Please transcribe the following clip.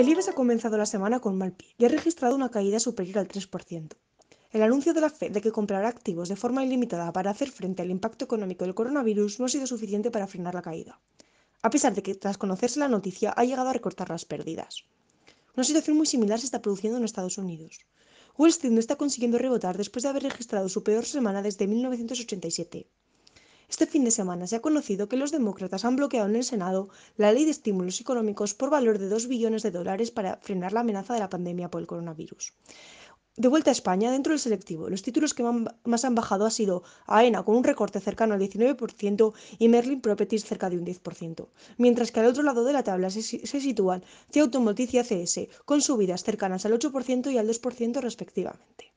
El IBEX ha comenzado la semana con mal pie y ha registrado una caída superior al 3%. El anuncio de la Fed de que comprará activos de forma ilimitada para hacer frente al impacto económico del coronavirus no ha sido suficiente para frenar la caída, a pesar de que tras conocerse la noticia ha llegado a recortar las pérdidas. Una situación muy similar se está produciendo en Estados Unidos. Wall Street no está consiguiendo rebotar después de haber registrado su peor semana desde 1987. Este fin de semana se ha conocido que los demócratas han bloqueado en el Senado la ley de estímulos económicos por valor de 2 billones de dólares para frenar la amenaza de la pandemia por el coronavirus. De vuelta a España, dentro del selectivo, los títulos que más han bajado han sido AENA con un recorte cercano al 19% y Merlin Properties cerca de un 10%, mientras que al otro lado de la tabla se, sitúan C y ACS con subidas cercanas al 8% y al 2% respectivamente.